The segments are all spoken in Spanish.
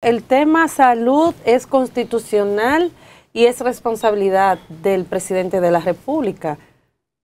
El tema salud es constitucional y es responsabilidad del presidente de la República.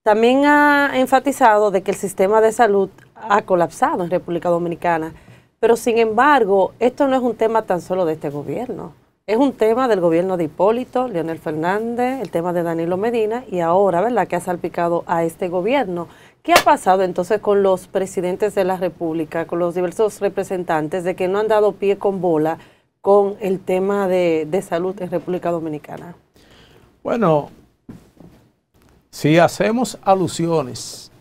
También ha enfatizado de que el sistema de salud ha colapsado en República Dominicana, pero sin embargo, esto no es un tema tan solo de este gobierno. Es un tema del gobierno de Hipólito, Leonel Fernández, el tema de Danilo Medina y ahora, ¿verdad?, que ha salpicado a este gobierno. ¿Qué ha pasado entonces con los presidentes de la República, con los diversos representantes, de que no han dado pie con bola con el tema de, salud en República Dominicana? Bueno, si hacemos alusiones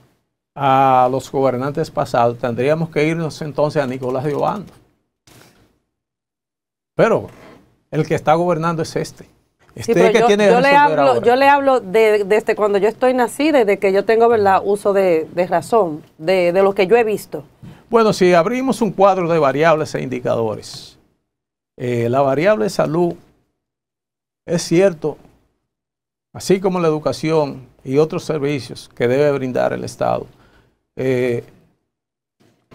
a los gobernantes pasados, tendríamos que irnos entonces a Nicolás de Pero el que está gobernando es este. yo, le hablo, desde cuando yo estoy nacida desde que yo tengo ¿verdad? uso de, razón, de, lo que yo he visto. Bueno, si abrimos un cuadro de variables e indicadores, eh, la variable salud es cierto, así como la educación y otros servicios que debe brindar el Estado, eh,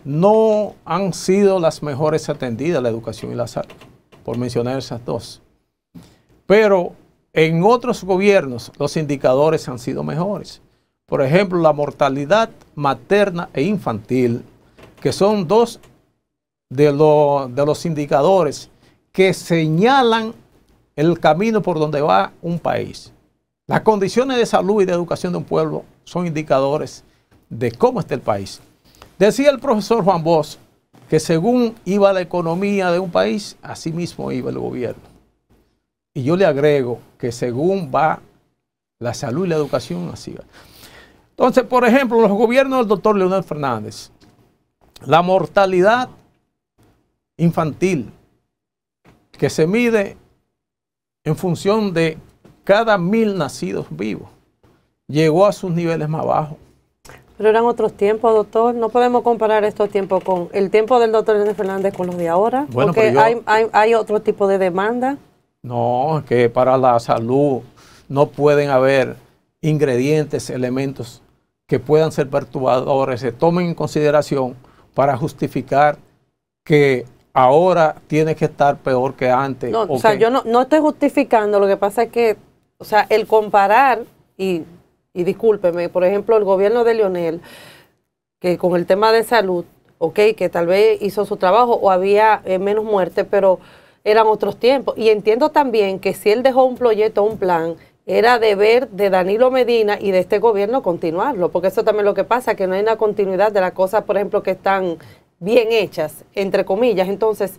no han sido las mejores atendidas la educación y la salud por mencionar esas dos. Pero en otros gobiernos los indicadores han sido mejores. Por ejemplo, la mortalidad materna e infantil, que son dos de, los indicadores que señalan el camino por donde va un país. Las condiciones de salud y de educación de un pueblo son indicadores de cómo está el país. Decía el profesor Juan Bosch que según iba la economía de un país, así mismo iba el gobierno. Y yo le agrego que según va la salud y la educación, así va. Entonces, por ejemplo, los gobiernos del doctor Leonel Fernández, la mortalidad infantil que se mide en función de cada mil nacidos vivos, llegó a sus niveles más bajos. Pero eran otros tiempos, doctor. No podemos comparar estos tiempos con el tiempo del doctor Hernández Fernández con los de ahora. porque hay, otro tipo de demanda. No, que para la salud no pueden haber ingredientes, elementos que puedan ser perturbadores, se tomen en consideración para justificar que ahora tiene que estar peor que antes. No, o sea, yo no, no estoy justificando, lo que pasa es que, o sea, el comparar y y discúlpeme, por ejemplo, el gobierno de Lionel, que con el tema de salud, ok, que tal vez hizo su trabajo o había eh, menos muerte, pero eran otros tiempos. Y entiendo también que si él dejó un proyecto, un plan, era deber de Danilo Medina y de este gobierno continuarlo, porque eso también lo que pasa, que no hay una continuidad de las cosas, por ejemplo, que están bien hechas, entre comillas. Entonces,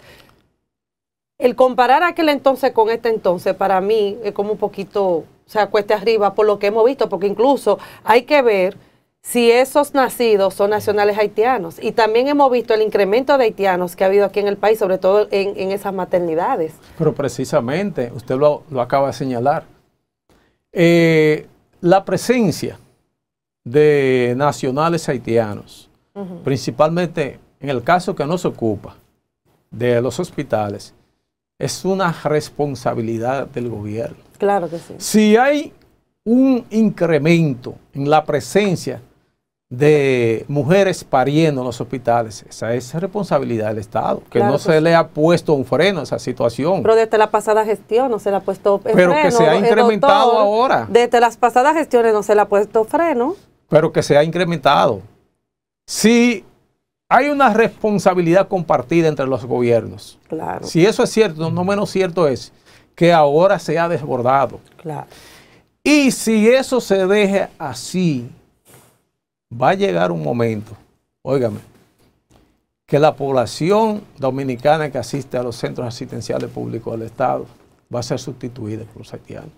el comparar aquel entonces con este entonces, para mí es como un poquito o sea, cuesta arriba, por lo que hemos visto, porque incluso hay que ver si esos nacidos son nacionales haitianos. Y también hemos visto el incremento de haitianos que ha habido aquí en el país, sobre todo en, esas maternidades. Pero precisamente, usted lo, acaba de señalar, eh, la presencia de nacionales haitianos, principalmente en el caso que nos ocupa de los hospitales, es una responsabilidad del gobierno. Claro que sí. Si hay un incremento en la presencia de mujeres pariendo en los hospitales, esa es responsabilidad del Estado, que no se le ha puesto un freno a esa situación. Pero desde la pasada gestión no se le ha puesto freno. Pero que se ha eh, incrementado ahora. Desde las pasadas gestiones no se le ha puesto freno. Pero que se ha incrementado. Sí hay una responsabilidad compartida entre los gobiernos. Claro. Si eso es cierto, no menos cierto es que ahora se ha desbordado. Y si eso se deja así, va a llegar un momento, óigame, que la población dominicana que asiste a los centros asistenciales públicos del Estado va a ser sustituida por los haitianos.